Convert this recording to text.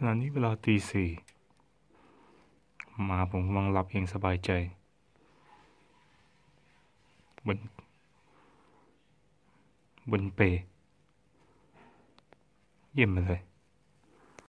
ขณะนี้เวลาตีสี่ มาผมกำลังหลับอย่างสบายใจบนบนเป เยี่ยมเลย